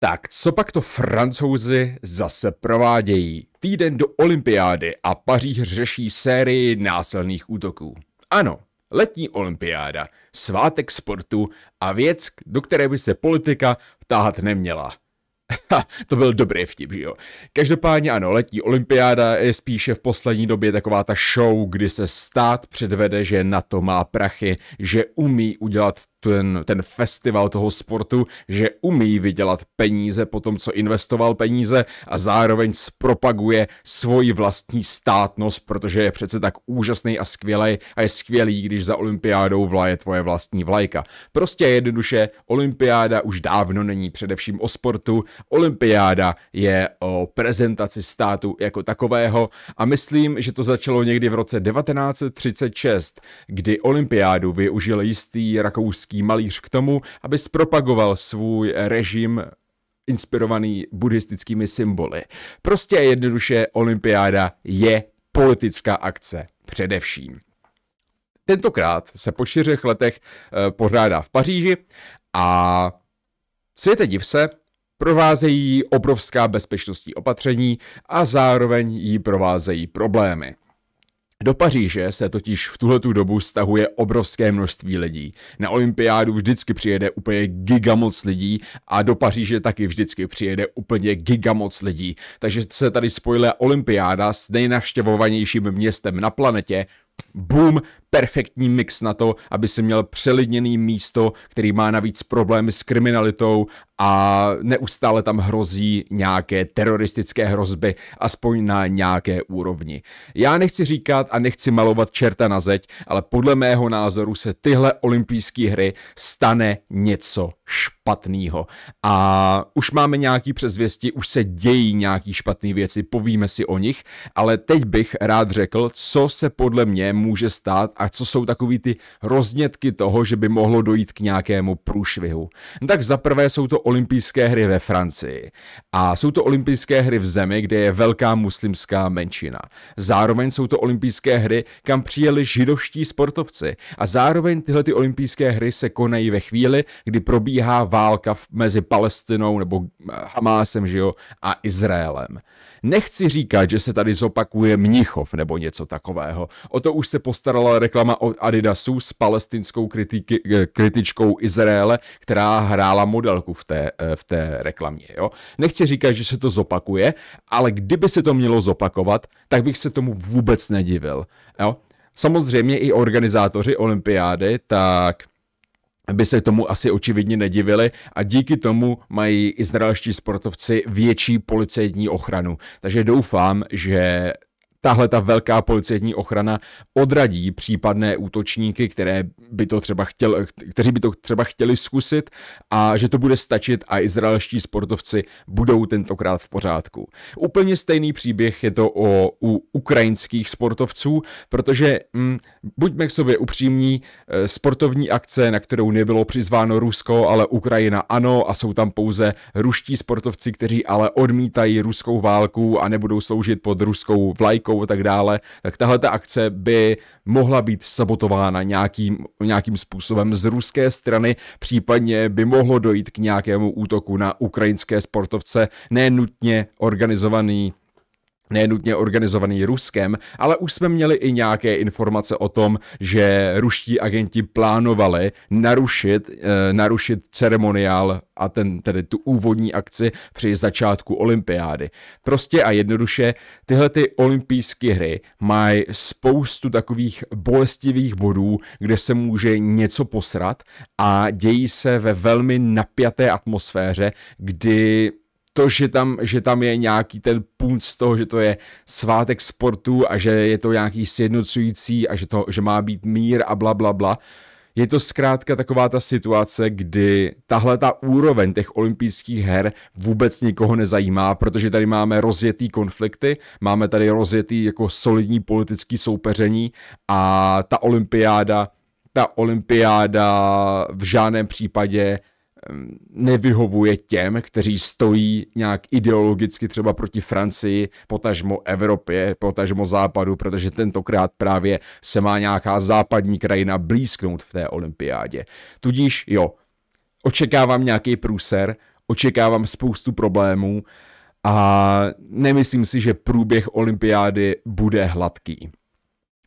Tak, co pak to francouzi zase provádějí? Týden do olympiády a Paříž řeší sérii násilných útoků. Ano, letní olympiáda, svátek sportu a věc, do které by se politika vtáhat neměla. Ha, to byl dobrý vtip, že jo. Každopádně ano, letní olympiáda je spíše v poslední době taková ta show, kdy se stát předvede, že na to má prachy, že umí udělat ten, ten festival toho sportu, že umí vydělat peníze po tom, co investoval peníze a zároveň zpropaguje svoji vlastní státnost, protože je přece tak úžasný a skvělý a je skvělý, když za olympiádou vlaje tvoje vlastní vlajka. Prostě jednoduše, olympiáda už dávno není především o sportu, olympiáda je o prezentaci státu jako takového a myslím, že to začalo někdy v roce 1936, kdy olympiádu využil jistý rakouský buddhistický malíř k tomu, aby spropagoval svůj režim inspirovaný buddhistickými symboly. Prostě jednoduše olympiáda je politická akce především. Tentokrát se po čtyřech letech eh, pořádá v Paříži a světe div se, provázejí obrovská bezpečnostní opatření a zároveň jí provázejí problémy. Do Paříže se totiž v tuhle dobu stahuje obrovské množství lidí. Na olympiádu vždycky přijede úplně gigamoc lidí a do Paříže taky vždycky přijede úplně gigamoc lidí. Takže se tady spojila olympiáda s nejnavštěvovanějším městem na planetě. Boom, perfektní mix na to, aby si měl přelidněný místo, který má navíc problémy s kriminalitou a neustále tam hrozí nějaké teroristické hrozby, aspoň na nějaké úrovni. Já nechci říkat a nechci malovat čerta na zeď, ale podle mého názoru se tyhle olympijské hry stane něco špatného. A už máme nějaký přezvěsti, už se dějí nějaký špatné věci, povíme si o nich, ale teď bych rád řekl, co se podle mě může stát a a co jsou takový ty roznětky toho, že by mohlo dojít k nějakému průšvihu. No tak zaprvé jsou to olympijské hry ve Francii a jsou to olympijské hry v zemi, kde je velká muslimská menšina. Zároveň jsou to olympijské hry, kam přijeli židovští sportovci a zároveň tyhle ty olympijské hry se konají ve chvíli, kdy probíhá válka mezi Palestinou nebo eh, Hamásem že jo, a Izraelem. Nechci říkat, že se tady zopakuje Mnichov nebo něco takového. O to už se postarala reklama od Adidasu s palestinskou kritiky, eh, kritičkou Izraele, která hrála modelku v té, eh, v té reklamě. Jo? Nechci říkat, že se to zopakuje, ale kdyby se to mělo zopakovat, tak bych se tomu vůbec nedivil. Jo? Samozřejmě i organizátoři olympiády, tak by se tomu asi očividně nedivili a díky tomu mají izraelští sportovci větší policejní ochranu. Takže doufám, že tahle ta velká policejní ochrana odradí případné útočníky, které by to třeba chtěl, kteří by to třeba chtěli zkusit a že to bude stačit a izraelští sportovci budou tentokrát v pořádku. Úplně stejný příběh je to o, u ukrajinských sportovců, protože hm, buďme k sobě upřímní, eh, sportovní akce, na kterou nebylo přizváno Rusko, ale Ukrajina ano a jsou tam pouze ruští sportovci, kteří ale odmítají ruskou válku a nebudou sloužit pod ruskou vlajkou rukou a tak dále, tak tahle ta akce by mohla být sabotována nějakým, nějakým způsobem z ruské strany, případně by mohlo dojít k nějakému útoku na ukrajinské sportovce, nenutně organizovaný nenutně organizovaný Ruskem, ale už jsme měli i nějaké informace o tom, že ruští agenti plánovali narušit, e, narušit ceremoniál a ten, tedy tu úvodní akci při začátku olympiády. Prostě a jednoduše, tyhle ty olympijské hry mají spoustu takových bolestivých bodů, kde se může něco posrat a dějí se ve velmi napjaté atmosféře, kdy to, že tam, že tam je nějaký ten punt z toho, že to je svátek sportu a že je to nějaký sjednocující a že, to, že má být mír a bla, bla, bla. Je to zkrátka taková ta situace, kdy tahle ta úroveň těch olympijských her vůbec nikoho nezajímá, protože tady máme rozjetý konflikty, máme tady rozjetý jako solidní politický soupeření a ta olympiáda, ta olympiáda v žádném případě nevyhovuje těm, kteří stojí nějak ideologicky třeba proti Francii, potažmo Evropě, potažmo Západu, protože tentokrát právě se má nějaká západní krajina blízknout v té olympiádě. Tudíž jo, očekávám nějaký průser, očekávám spoustu problémů a nemyslím si, že průběh olympiády bude hladký.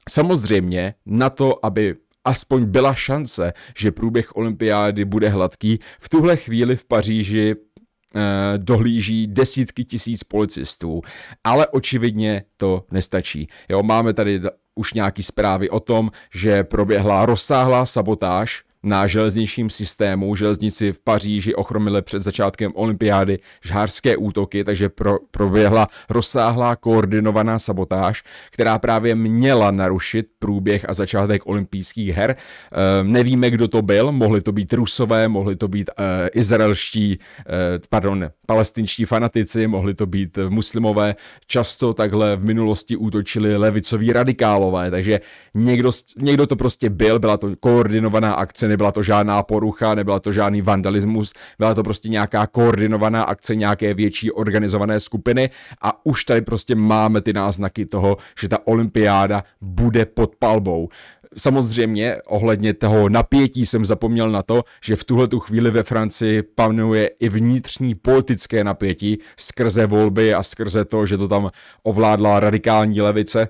Samozřejmě na to, aby aspoň byla šance, že průběh olympiády bude hladký. V tuhle chvíli v Paříži eh, dohlíží desítky tisíc policistů, ale očividně to nestačí. Jo, máme tady už nějaké zprávy o tom, že proběhla rozsáhlá sabotáž na železničním systému. Železnici v Paříži ochromily před začátkem olympiády žhářské útoky, takže pro, proběhla rozsáhlá koordinovaná sabotáž, která právě měla narušit průběh a začátek olympijských her. E, nevíme, kdo to byl, mohli to být Rusové, mohli to být e, izraelští, e, pardon, palestinští fanatici, mohli to být muslimové. Často takhle v minulosti útočili levicoví radikálové, takže někdo, někdo to prostě byl, byla to koordinovaná akce nebyla to žádná porucha, nebyla to žádný vandalismus, byla to prostě nějaká koordinovaná akce nějaké větší organizované skupiny a už tady prostě máme ty náznaky toho, že ta olympiáda bude pod palbou. Samozřejmě ohledně toho napětí jsem zapomněl na to, že v tuhle tu chvíli ve Francii panuje i vnitřní politické napětí skrze volby a skrze to, že to tam ovládla radikální levice,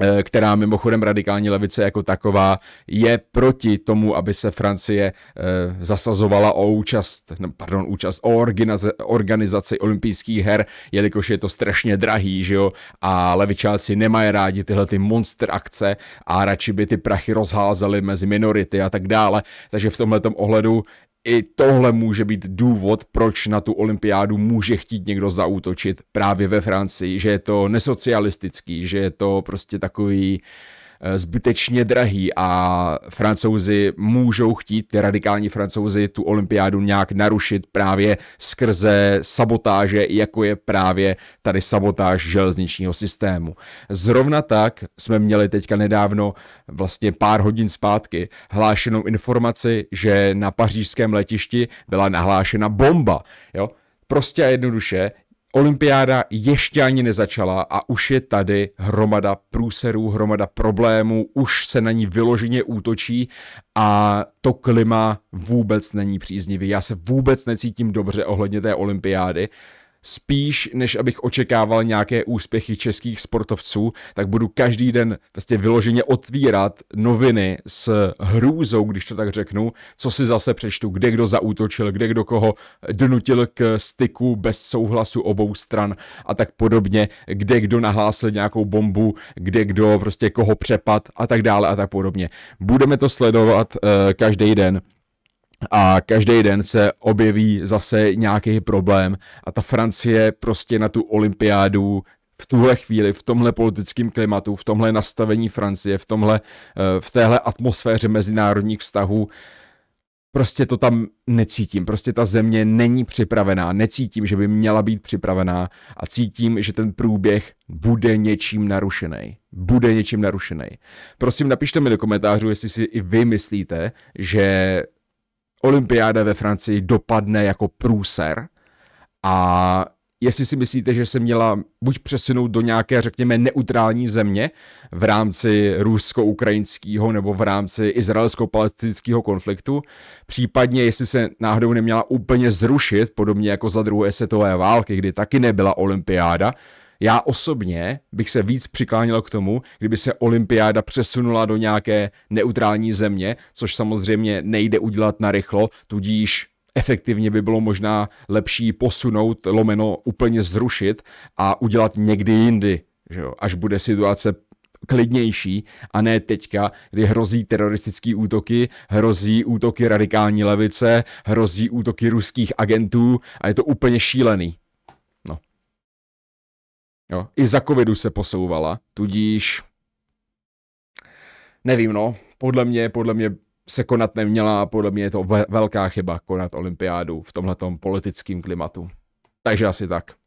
Eh, která mimochodem radikální levice jako taková je proti tomu, aby se Francie eh, zasazovala o účast, no, pardon, účast o organizaci olympijských her, jelikož je to strašně drahý, že jo, a levičáci nemají rádi tyhle ty monster akce a radši by ty prachy rozházeli mezi minority a tak dále, takže v tomhle ohledu i tohle může být důvod, proč na tu olympiádu může chtít někdo zaútočit právě ve Francii, že je to nesocialistický, že je to prostě takový uh, Eh, zbytečně drahý a francouzi můžou chtít, ty radikální francouzi, tu olympiádu nějak narušit právě skrze sabotáže, jako je právě tady sabotáž železničního systému. Zrovna tak jsme měli teďka nedávno, vlastně pár hodin zpátky, hlášenou informaci, že na pařížském letišti byla nahlášena bomba. Jo? Prostě a jednoduše Olympiáda ještě ani nezačala a už je tady hromada průserů, hromada problémů, už se na ní vyloženě útočí a to klima vůbec není příznivý. Já se vůbec necítím dobře ohledně té olympiády spíš než abych očekával nějaké úspěchy českých sportovců, tak budu každý den vlastně vyloženě otvírat noviny s hrůzou, když to tak řeknu, co si zase přečtu, kde kdo zaútočil, kde kdo koho donutil k styku bez souhlasu obou stran a tak podobně, kde kdo nahlásil nějakou bombu, kde kdo prostě koho přepad a tak dále a tak podobně. Budeme to sledovat uh, každý den a každý den se objeví zase nějaký problém a ta Francie prostě na tu olympiádu v tuhle chvíli, v tomhle politickém klimatu, v tomhle nastavení Francie, v, tomhle, eh, v téhle atmosféře mezinárodních vztahů, prostě to tam necítím. Prostě ta země není připravená, necítím, že by měla být připravená a cítím, že ten průběh bude něčím narušený. Bude něčím narušený. Prosím, napište mi do komentářů, jestli si i vy myslíte, že olympiáda ve Francii dopadne jako průser a jestli si myslíte, že se měla buď přesunout do nějaké, řekněme, neutrální země v rámci rusko-ukrajinského nebo v rámci izraelsko-palestinského konfliktu, případně jestli se náhodou neměla úplně zrušit, podobně jako za druhé světové války, kdy taky nebyla olympiáda, já osobně bych se víc přikláněl k tomu, kdyby se olympiáda přesunula do nějaké neutrální země, což samozřejmě nejde udělat na rychlo, tudíž efektivně by bylo možná lepší posunout, lomeno úplně zrušit a udělat někdy jindy, že jo, až bude situace klidnější a ne teďka, kdy hrozí teroristické útoky, hrozí útoky radikální levice, hrozí útoky ruských agentů a je to úplně šílený. Jo. I za covidu se posouvala, tudíž nevím, no, podle mě, podle mě se konat neměla a podle mě je to velká chyba konat olympiádu v tomhletom politickém klimatu. Takže asi tak.